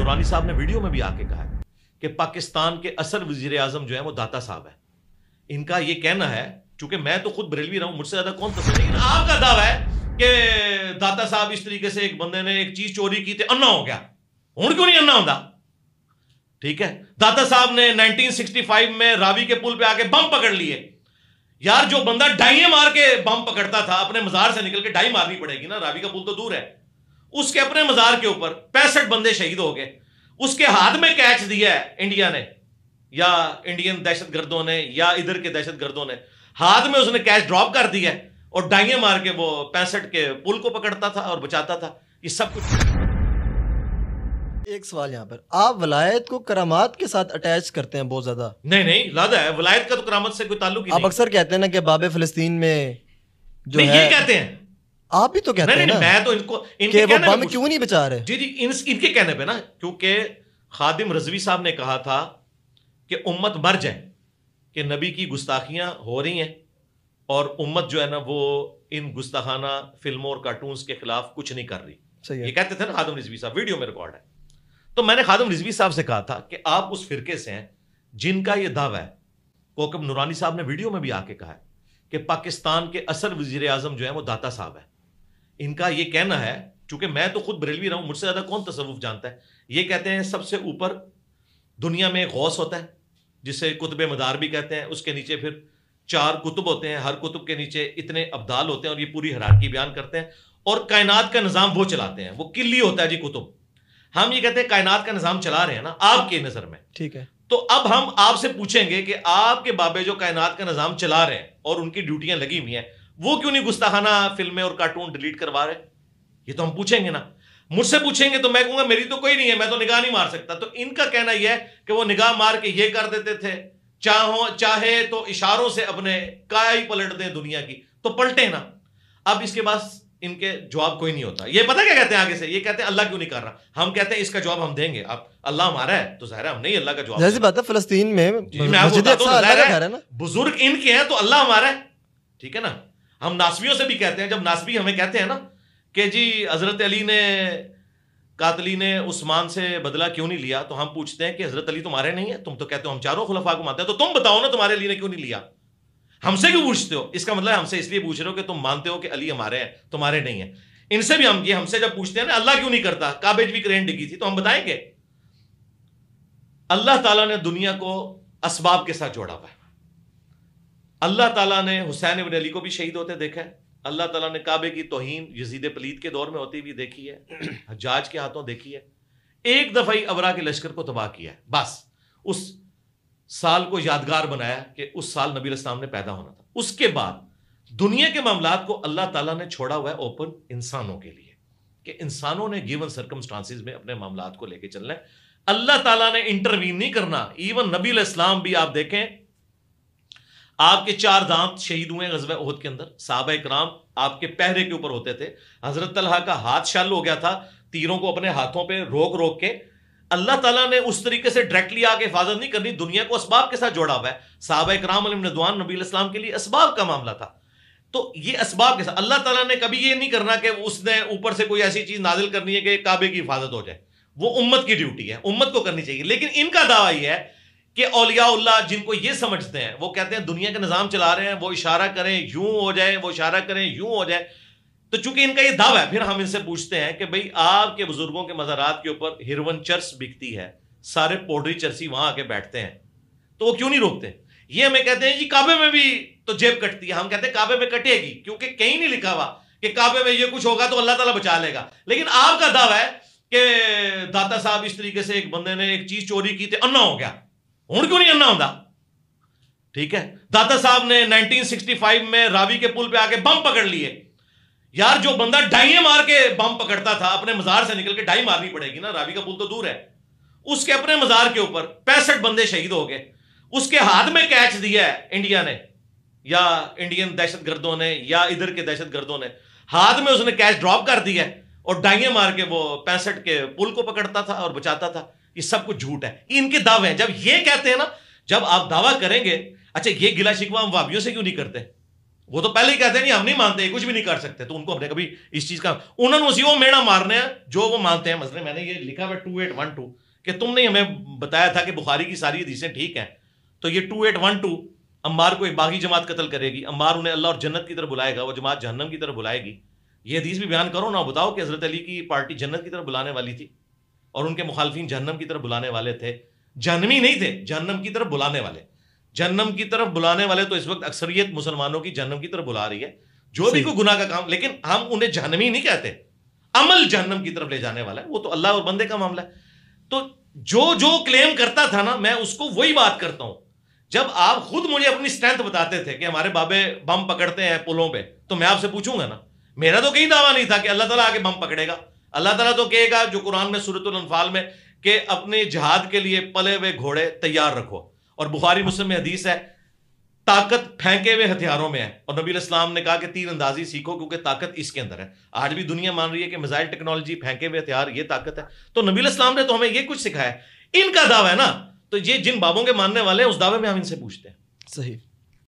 दुरानी साहब ने वीडियो में भी आके कहा है कि पाकिस्तान के असल वजीर आजम जो है वो दाता साहब है इनका ये कहना है चूंकि मैं तो खुद बरेलवी रहा हूं मुझसे ज्यादा कौन तस्वीर लेकिन आपका दावा है कि दाता साहब इस तरीके से एक बंदे ने एक चीज चोरी की तो अन्ना हो गया हूं क्यों नहीं अन्ना होता ठीक है दाता साहब ने 1965 में रावी के पुल पे आके बम पकड़ लिए यार जो बंदा डाइए मार के बम पकड़ता था अपने मजार से निकल के ढाई मारनी पड़ेगी ना रावी का पुल तो दूर है उसके अपने मजार के ऊपर पैंसठ बंदे शहीद हो गए उसके हाथ में कैच दिया है इंडिया ने या इंडियन दहशत गर्दों ने या इधर के दहशत गर्दों ने हाथ में उसने कैच ड्रॉप कर दिया और डाइए मार के वो पैंसठ के पुल को पकड़ता था और बचाता था ये सब कुछ एक सवाल यहाँ पर आप वलायत को करामात के साथ अटैच करते हैं बहुत ज्यादा नहीं नहीं लादा है वलायत का तो करामत से कोई ताल्लुक आप अक्सर कहते हैं ना कि बाबे फलस्तीन में जो है, ये कहते हैं आप भी तो कहते हैं मैं तो इनको इनके वो बम क्यों नहीं बचा रहे जी जी इन, इनके कहने पे ना क्योंकि खादिम रजवी साहब ने कहा था कि उम्मत मर जाए कि नबी की गुस्ताखियां हो रही हैं और उम्मत जो है ना वो इन गुस्ताखाना फिल्मों और कार्टून्स के खिलाफ कुछ नहीं कर रही सही ये कहते थे ना खादम रिजवी साहब वीडियो में रिकॉर्ड है तो मैंने खादम रिजवी साहब से कहा था कि आप उस फिरके से हैं जिनका ये दावा है कोकम नूरानी साहब ने वीडियो में भी आके कहा है कि पाकिस्तान के असल वजीर आजम जो है वो दाता साहब है इनका ये कहना है चूंकि मैं तो खुद बरेलवी रहा हूं मुझसे ज़्यादा कौन तसवुफ जानता है ये कहते हैं सबसे ऊपर दुनिया में गौस होता है जिसे कुतब मदार भी कहते हैं उसके नीचे फिर चार कुतुब होते हैं हर कुतुब के नीचे इतने अब्दाल होते हैं और ये पूरी हरारकी बयान करते हैं और कायनात का निज़ाम वो चलाते हैं वो किल्ली होता है जी कुतुब हम ये कहते हैं कायनात का निज़ाम चला रहे हैं ना आपकी नज़र में ठीक है तो अब हम आपसे पूछेंगे कि आपके बाबे जो कायनात का निज़ाम चला रहे हैं और उनकी ड्यूटियां लगी हुई हैं वो क्यों नहीं गुस्ताखाना फिल्में और कार्टून डिलीट करवा रहे ये तो हम पूछेंगे ना मुझसे पूछेंगे तो मैं कहूंगा मेरी तो कोई नहीं है मैं तो निगाह नहीं मार सकता तो इनका कहना यह है कि वो निगाह मार के ये कर देते थे चाहो चाहे तो इशारों से अपने काया ही पलट दें दुनिया की तो पलटे ना अब इसके पास इनके जवाब कोई नहीं होता ये पता क्या कहते हैं आगे से ये कहते हैं अल्लाह क्यों नहीं कर रहा हम कहते हैं इसका जवाब हम देंगे आप अल्लाह हमारा है तो जाहिर हम नहीं अल्लाह का जवाब बात है फलस्तीन में अच्छा तो बुजुर्ग इनके हैं तो अल्लाह हमारा है ठीक है ना हम नासवियों से भी कहते हैं जब नासवी हमें कहते हैं ना कि जी हज़रत अली ने कातली ने उस्मान से बदला क्यों नहीं लिया तो हम पूछते हैं कि हज़रत अली तुम्हारे नहीं है तुम तो कहते हो हम चारों खुलफा को मानते हैं तो तुम बताओ ना तुम्हारे अली ने क्यों नहीं लिया हमसे क्यों पूछते हो इसका मतलब हमसे इसलिए पूछ रहे हो कि तुम मानते हो कि अली हमारे हैं तुम्हारे नहीं है इनसे भी हम ये हमसे जब पूछते हैं ना अल्लाह क्यों नहीं करता काबेज भी क्रेन डिगी थी तो हम बताएंगे अल्लाह ताला ने दुनिया को असबाब के साथ जोड़ा हुआ है अल्लाह ताला ने हुसैन इबन अली को भी शहीद होते देखा है अल्लाह ताला ने काबे की तोहन यजीद पलीद के दौर में होती हुई देखी है हजाज के हाथों देखी है एक दफ़ा ही अबरा के लश्कर को तबाह किया है बस उस साल को यादगार बनाया कि उस साल नबी इस्लाम ने पैदा होना था उसके बाद दुनिया के मामला को अल्लाह ताला ने छोड़ा हुआ है ओपन इंसानों के लिए कि इंसानों ने गिवन सर्कमस्टांसिस में अपने मामला को लेकर चलना है अल्लाह ताला ने इंटरवीन नहीं करना इवन नबी इस्लाम भी आप देखें आपके चार धाम शहीद हुए गजब ओहद के अंदर साहब इक्राम आपके पहरे के ऊपर होते थे हजरत तलहा का हाथ शाल हो गया था तीरों को अपने हाथों पे रोक रोक के अल्लाह ताला ने उस तरीके से डायरेक्टली आके हिफाजत नहीं करनी दुनिया को इसबाब के साथ जोड़ा हुआ है साहब इक्राम नदवान नबी इस्लाम के लिए इसबाब का मामला था तो ये इसबाब के साथ अल्लाह तला ने कभी ये नहीं करना कि उसने ऊपर से कोई ऐसी चीज नाजिल करनी है कि काबे की हिफाजत हो जाए वो उम्मत की ड्यूटी है उम्मत को करनी चाहिए लेकिन इनका दावा यह है कि औलियाउल्ला जिनको ये समझते हैं वो कहते हैं दुनिया का निज़ाम चला रहे हैं वो इशारा करें यूं हो जाए वो इशारा करें यूं हो जाए तो चूंकि इनका ये दावा है फिर हम इनसे पूछते हैं कि भाई आपके बुजुर्गों के मज़ारात के ऊपर हिरवन चर्च बिकती है सारे पोडरी चर्सी वहां आके बैठते हैं तो वो क्यों नहीं रोकते ये हमें कहते हैं जी काबे में भी तो जेब कटती है हम कहते हैं काबे में कटेगी क्योंकि कहीं नहीं लिखा हुआ कि काबे में ये कुछ होगा तो अल्लाह ताला बचा लेगा लेकिन आपका दावा है कि दाता साहब इस तरीके से एक बंदे ने एक चीज चोरी की थी अन्ना हो गया हूं क्यों नहीं अन्ना होता ठीक है दादा साहब ने 1965 में रावी के पुल पे आके बम पकड़ लिए यार जो बंदा डाइए मार के बम पकड़ता था अपने मजार से निकल के डाई मारनी पड़ेगी ना रावी का पुल तो दूर है उसके अपने मजार के ऊपर पैंसठ बंदे शहीद हो गए उसके हाथ में कैच दिया है इंडिया ने या इंडियन दहशतगर्दों ने या इधर के दहशतगर्दों ने हाथ में उसने कैच ड्रॉप कर दिया और डाइए मार के वो पैंसठ के पुल को पकड़ता था और बचाता था ये सब कुछ झूठ है इनके दावे हैं जब ये कहते हैं ना जब आप दावा करेंगे अच्छा ये गिला शिकवा हम वाबियों से क्यों नहीं करते वो तो पहले ही कहते हैं नहीं हम नहीं मानते कुछ भी नहीं कर सकते तो उनको हमने कभी इस चीज़ का उन्होंने उसी वो मेड़ा मारने हैं जो वो मानते हैं मसले मैंने ये लिखा हुआ टू एट वन टू कि तुमने हमें बताया था कि बुखारी की सारी हदीसें ठीक हैं तो ये टू एट वन टू अम्बार को एक बागी जमात कत्ल करेगी अम्बार उन्हें अल्लाह और जन्नत की तरफ बुलाएगा वो जमात जहन्नम की तरफ बुलाएगी ये हदीस भी बयान करो ना बताओ कि हजरत अली की पार्टी जन्नत की तरफ बुलाने वाली थी और उनके मुखालफी जहनम की तरफ बुलाने वाले थे जहनमी नहीं थे जहनम की तरफ बुलाने वाले जहनम की तरफ बुलाने वाले तो इस वक्त अक्सरियत मुसलमानों की जहनम की तरफ बुला रही है जो भी कोई गुना का काम लेकिन हम उन्हें जहनमी नहीं कहते अमल जहनम की तरफ ले जाने वाला है वो तो अल्लाह और बंदे का मामला है तो जो जो क्लेम करता था ना मैं उसको वही बात करता हूं जब आप खुद मुझे अपनी स्ट्रेंथ बताते थे कि हमारे बाबे बम पकड़ते हैं पुलों पे तो मैं आपसे पूछूंगा ना मेरा तो कहीं दावा नहीं था कि अल्लाह ताला आके बम पकड़ेगा अल्लाह तला तो कहेगा जो कुरान में सूरत में कि अपने जहाद के लिए पले हुए घोड़े तैयार रखो और बुखारी मुस्लिम में हदीस है ताकत फेंके हुए हथियारों में है और नबी इस्लाम ने कहा कि तीर अंदाजी सीखो क्योंकि ताकत इसके अंदर है आज भी दुनिया मान रही है कि मिजाइल टेक्नोलॉजी फेंके हुए हथियार ये ताकत है तो नबी इस्लाम ने तो हमें ये कुछ सिखाया इनका दावा है ना तो ये जिन बाबों के मानने वाले हैं उस दावे में हम इनसे पूछते हैं सही